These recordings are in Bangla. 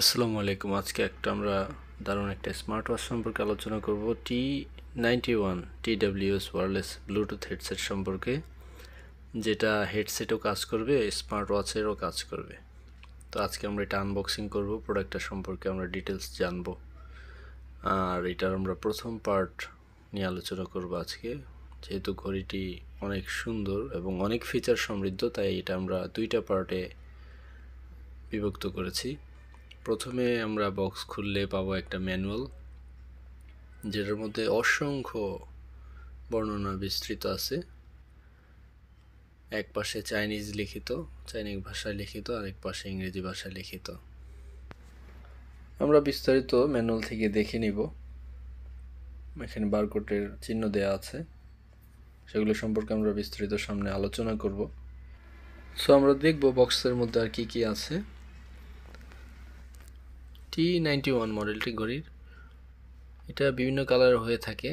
আসসালামু আলাইকুম আজকে একটা আমরা দারুণ একটা স্মার্ট ওয়াচ সম্পর্কে আলোচনা করব T ninety one T WS wireless Bluetooth headset সম্পর্কে যেটা হেডসেটও কাজ করবে স্মার্ট ওয়াচেরও কাজ করবে তো আজকে আমরা এটা আনবক্সিং করব প্রোডাক্টটা সম্পর্কে আমরা ডিটেলস জানব আর এটার আমরা প্রথম পার্ট নিয়ে আলোচনা করব আজকে যেহেতু ঘড়িটি অনেক সুন্দর এবং অনেক ফিচার সমৃদ্ধ তাই এটা আমরা দুইটা পার্টে বিভক্ত করেছি প্রথমে আমরা বক্স খুললে পাবো একটা ম্যানুয়াল যেটার মধ্যে অসংখ্য বর্ণনা বিস্তৃত আছে এক পাশে চাইনিজ লিখিত চাইনিজ ভাষায় লিখিত আরেক পাশে ইংরেজি ভাষায় লিখিত আমরা বিস্তারিত ম্যানুয়াল থেকে দেখে নিব এখানে বারকোটের চিহ্ন দেয়া আছে সেগুলো সম্পর্কে আমরা বিস্তারিত সামনে আলোচনা করব সো আমরা দেখব বক্সের মধ্যে আর কি কি আছে টি নাইনটি ওয়ান মডেলটি ঘড়ির এটা বিভিন্ন কালার হয়ে থাকে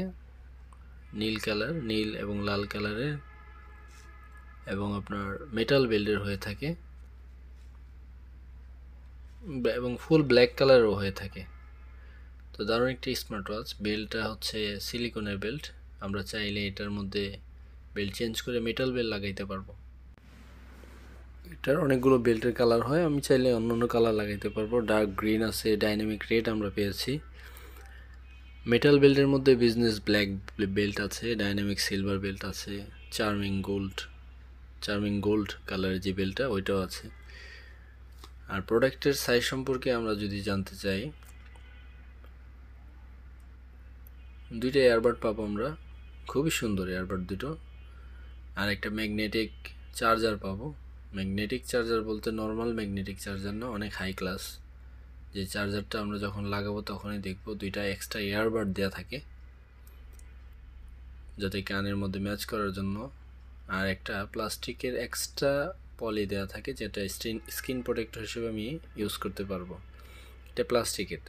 নীল কালার নীল এবং লাল কালারের এবং আপনার মেটাল বেল্টের হয়ে থাকে এবং ফুল ব্ল্যাক কালারও হয়ে থাকে তো দারুণ একটি স্মার্ট ওয়াচ বেল্টটা হচ্ছে সিলিকনের বেল্ট আমরা চাইলে এটার মধ্যে বেল্ট চেঞ্জ করে মেটাল বেল্ট লাগাইতে পারবো এটার অনেকগুলো বেল্টের কালার হয় আমি চাইলে অন্য অন্য কালার লাগাইতে পারবো ডার্ক গ্রিন আছে ডাইনামিক রেড আমরা পেয়েছি মেটাল বেল্টের মধ্যে বিজনেস ব্ল্যাক বেল্ট আছে ডাইনামিক সিলভার বেল্ট আছে চার্মিং গোল্ড চার্মিং গোল্ড কালারের যে বেল্টটা ওইটাও আছে আর প্রোডাক্টের সাইজ সম্পর্কে আমরা যদি জানতে চাই দুইটা এয়ারবার্ড পাবো আমরা খুবই সুন্দর এয়ারবার্ড দুটো আর একটা ম্যাগনেটিক চার্জার পাবো ম্যাগনেটিক চার্জার বলতে নর্মাল ম্যাগনেটিক চার্জার না অনেক হাই ক্লাস যে চার্জারটা আমরা যখন লাগাবো তখনই দেখব দুইটা এক্সট্রা এয়ারবার্ড দেওয়া থাকে যাতে কানের মধ্যে ম্যাচ করার জন্য আর একটা প্লাস্টিকের এক্সট্রা পলি দেওয়া থাকে যেটা স্ক্রিন স্কিন প্রোটেক্টর হিসেবে আমি ইউজ করতে পারবো এটা প্লাস্টিকের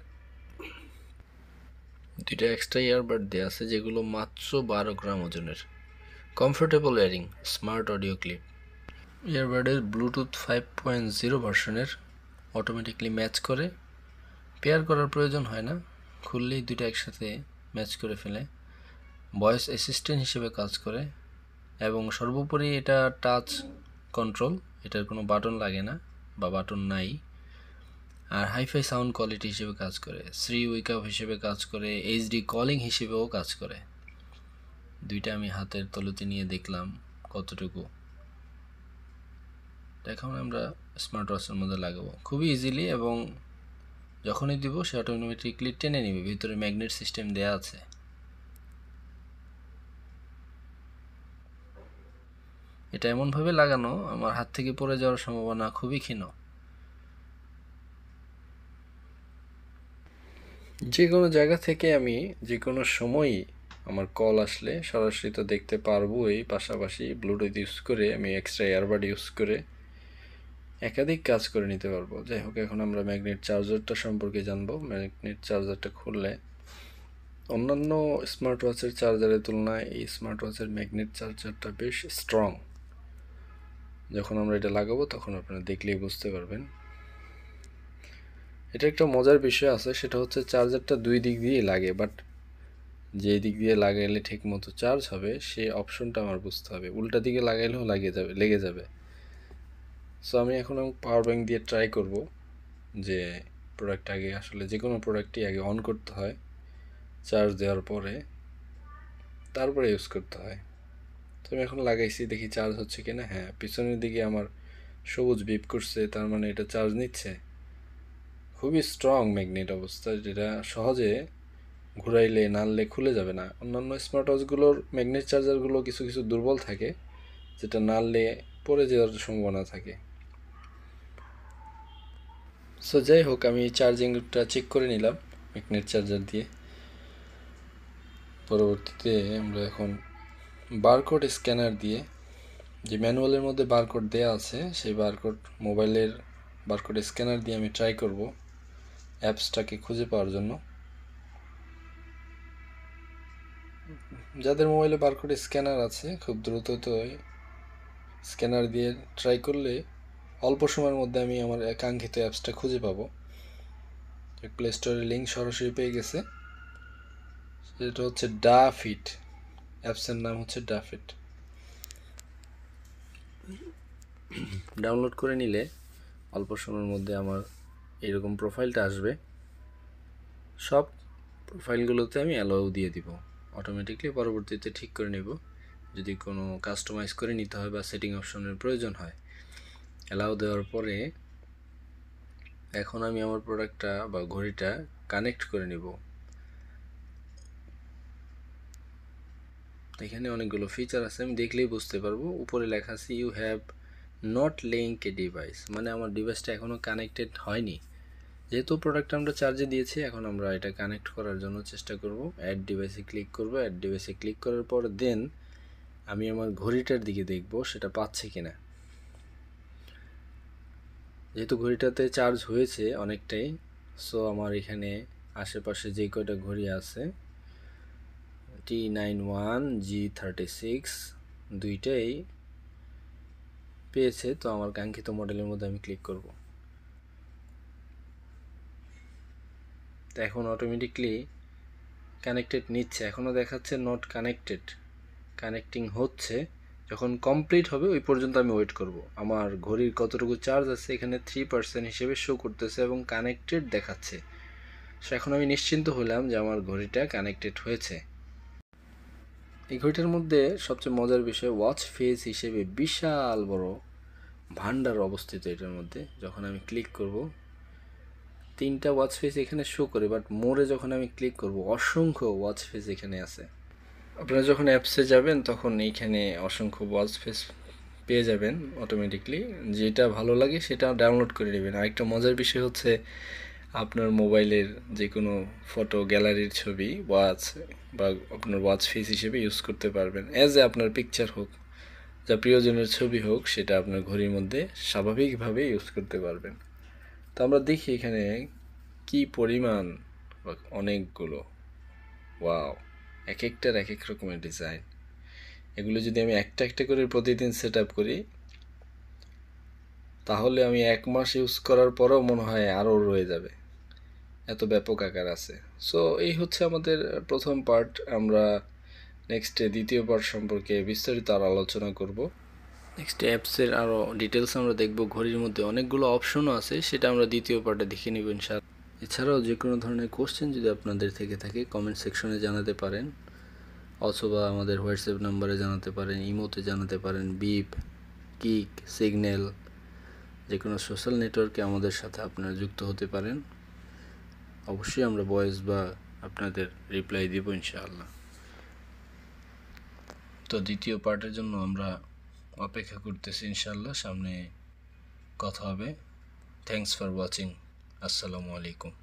দুইটা এক্সট্রা এয়ারবার্ড দেওয়া আছে যেগুলো মাত্র বারো গ্রাম ওজনের comfortable earring smart audio clip ইয়ারবাডের ব্লুটুথ ফাইভ পয়েন্ট জিরো ভার্সনের অটোমেটিকলি ম্যাচ করে পেয়ার করার প্রয়োজন হয় না খুললেই দুইটা একসাথে ম্যাচ করে ফেলে ভয়েস অ্যাসিস্ট্যান্ট হিসেবে কাজ করে এবং সর্বোপরি এটা টাচ কন্ট্রোল এটার কোনো বাটন লাগে না বা বাটন নাই আর হাইফাই সাউন্ড কোয়ালিটি হিসেবে কাজ করে শ্রি উইকআপ হিসেবে কাজ করে এইচডি কলিং হিসেবেও কাজ করে দুইটা আমি হাতের তলতে নিয়ে দেখলাম কতটুকু এখন আমরা স্মার্ট ওয়াচের মধ্যে লাগাবো খুবই ইজিলি এবং যখনই দিব সে অটোমেটিকলি টেনে নেবে ভিতরে ম্যাগনেট সিস্টেম দেয়া আছে এটা এমনভাবে লাগানো আমার হাত থেকে পড়ে যাওয়ার সম্ভাবনা খুবই ক্ষীণ যে কোনো জায়গা থেকে আমি যে কোনো সময়ই আমার কল আসলে সরাসরি তো দেখতে পারবোই পাশাপাশি ব্লুটুথ ইউজ করে আমি এক্সট্রা এয়ারবাড ইউজ করে একাধিক কাজ করে নিতে পারবো যাই হোক এখন আমরা ম্যাগনেট চার্জারটা সম্পর্কে জানবো ম্যাগনেট চার্জারটা খুললে অন্যান্য স্মার্ট ওয়াচের চার্জারের তুলনায় এই স্মার্ট ওয়াচের ম্যাগনেট চার্জারটা বেশ স্ট্রং যখন আমরা এটা লাগাবো তখন আপনারা দেখলেই বুঝতে পারবেন এটা একটা মজার বিষয় আছে সেটা হচ্ছে চার্জারটা দুই দিক দিয়ে লাগে বাট যে দিক দিয়ে লাগাইলে ঠিক মতো চার্জ হবে সে অপশনটা আমার বুঝতে হবে উল্টা দিকে লাগাইলেও লাগিয়ে যাবে লেগে যাবে সো আমি এখন পাওয়ার ব্যাঙ্ক দিয়ে ট্রাই করব যে প্রোডাক্ট আগে আসলে যে কোনো প্রোডাক্টই আগে অন করতে হয় চার্জ দেওয়ার পরে তারপরে ইউজ করতে হয় তো আমি এখন লাগাইছি দেখি চার্জ হচ্ছে কি না হ্যাঁ পিছনের দিকে আমার সবুজ বিপ করছে তার মানে এটা চার্জ নিচ্ছে খুবই স্ট্রং ম্যাগনেট অবস্থা যেটা সহজে ঘুরাইলে নাড়লে খুলে যাবে না অন্যান্য স্মার্ট ওয়াচগুলোর ম্যাগনেট চার্জারগুলো কিছু কিছু দুর্বল থাকে যেটা নাড়লে পরে যাওয়ার সম্ভাবনা থাকে সো যাই হোক আমি চার্জিংটা চেক করে নিলাম ম্যাগনেট চার্জার দিয়ে পরবর্তীতে আমরা এখন বারকোড স্ক্যানার দিয়ে যে ম্যানুয়ালের মধ্যে বারকোড দেয়া আছে সেই বারকোড মোবাইলের বারকোড স্ক্যানার দিয়ে আমি ট্রাই করব অ্যাপসটাকে খুঁজে পাওয়ার জন্য যাদের মোবাইলে বারকোড স্ক্যানার আছে খুব দ্রুততই স্ক্যানার দিয়ে ট্রাই করলে অল্প সময়ের মধ্যে আমি আমার একাঙ্ক্ষিত অ্যাপসটা খুঁজে পাবো প্লে স্টোরের লিঙ্ক সরাসরি পেয়ে গেছে সেটা হচ্ছে ডাফিট অ্যাপসের নাম হচ্ছে ডাফিট ডাউনলোড করে নিলে অল্প সময়ের মধ্যে আমার এরকম প্রোফাইলটা আসবে সব প্রোফাইলগুলোতে আমি অ্যালাউ দিয়ে দিব অটোমেটিকলি পরবর্তীতে ঠিক করে নেব যদি কোনো কাস্টমাইজ করে নিতে হয় বা সেটিং অপশনের প্রয়োজন হয় অ্যালাউ দেওয়ার পরে এখন আমি আমার প্রোডাক্টটা বা ঘড়িটা কানেক্ট করে নিব এখানে অনেকগুলো ফিচার আছে আমি দেখলেই বুঝতে পারবো উপরে লেখা আছে you have not link a device মানে আমার ডিভাইসটা এখনও কানেক্টেড হয়নি যেহেতু প্রোডাক্টটা আমরা চার্জে দিয়েছি এখন আমরা এটা কানেক্ট করার জন্য চেষ্টা করব অ্যাড ডিভাইসে ক্লিক করব অ্যাড ডিভাইসে ক্লিক করার পর দেন আমি আমার ঘড়িটার দিকে দেখব সেটা পাচ্ছে কিনা যেহেতু ঘড়িটাতে চার্জ হয়েছে অনেকটাই সো আমার এখানে আশেপাশে যে কয়টা ঘড়ি আছে T nine one G thirty six দুইটাই পেয়েছে তো আমার কাঙ্ক্ষিত মডেলের মধ্যে আমি ক্লিক করব তো এখন অটোমেটিকলি কানেক্টেড নিচ্ছে এখনও দেখাচ্ছে নট কানেক্টেড কানেক্টিং হচ্ছে যখন কমপ্লিট হবে ওই পর্যন্ত আমি ওয়েট করব আমার ঘড়ির কতটুকু চার্জ আছে এখানে থ্রি পার্সেন্ট হিসেবে শো করতেছে এবং কানেক্টেড দেখাচ্ছে সো এখন আমি নিশ্চিন্ত হলাম যে আমার ঘড়িটা কানেক্টেড হয়েছে এই ঘড়িটার মধ্যে সবচেয়ে মজার বিষয় ওয়াচ ফেস হিসেবে বিশাল বড় ভান্ডার অবস্থিত এটার মধ্যে যখন আমি ক্লিক করব তিনটা ওয়াচ ফেস এখানে শো করে বাট মোড়ে যখন আমি ক্লিক করব অসংখ্য ওয়াচ ফেস এখানে আছে আপনারা যখন অ্যাপসে যাবেন তখন এইখানে অসংখ্য ওয়াচ ফেস পেয়ে যাবেন অটোমেটিকলি যেটা ভালো লাগে সেটা ডাউনলোড করে নেবেন আরেকটা মজার বিষয় হচ্ছে আপনার মোবাইলের যে কোনো ফটো গ্যালারির ছবি ওয়াচ বা আপনার ওয়াচ ফেস হিসেবে ইউজ করতে পারবেন অ্যাজ এ আপনার পিকচার হোক যা প্রিয়জনের ছবি হোক সেটা আপনার ঘড়ির মধ্যে স্বাভাবিকভাবে ইউজ করতে পারবেন তো আমরা দেখি এখানে কি পরিমাণ অনেকগুলো ওয়াও এক একটার এক এক রকমের ডিজাইন এগুলো যদি আমি একটা একটা করে প্রতিদিন সেট আপ করি তাহলে আমি এক মাস ইউজ করার পরেও মনে হয় আরও রয়ে যাবে এত ব্যাপক আকার আছে সো এই হচ্ছে আমাদের প্রথম পার্ট আমরা নেক্সট দ্বিতীয় পার্ট সম্পর্কে বিস্তারিত আর আলোচনা করব নেক্সট অ্যাপসের আরও ডিটেলস আমরা দেখব ঘড়ির মধ্যে অনেকগুলো অপশনও আছে সেটা আমরা দ্বিতীয় পার্টে দেখে নেব ইনশাল এছাড়াও যে কোনো ধরনের কোশ্চেন যদি আপনাদের থেকে থাকে কমেন্ট সেকশনে জানাতে পারেন অথবা আমাদের হোয়াটসঅ্যাপ নাম্বারে জানাতে পারেন ইমোতে জানাতে পারেন বিপ কিক সিগন্যাল যে কোনো সোশ্যাল নেটওয়ার্কে আমাদের সাথে আপনারা যুক্ত হতে পারেন অবশ্যই আমরা বয়েস বা আপনাদের রিপ্লাই দেব ইনশাআল্লাহ তো দ্বিতীয় পার্টের জন্য আমরা অপেক্ষা করতেছি ইনশাআল্লাহ সামনে কথা হবে থ্যাংকস ফর ওয়াচিং আসসালামু আলাইকুম